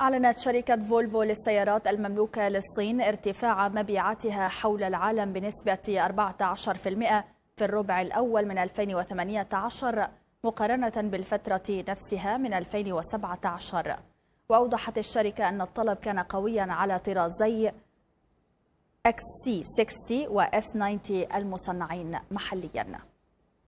أعلنت شركة فولفو للسيارات المملوكة للصين ارتفاع مبيعاتها حول العالم بنسبة 14% في الربع الأول من 2018 مقارنة بالفترة نفسها من 2017 وأوضحت الشركة أن الطلب كان قويا على طرازي XC60 و S90 المصنعين محلياً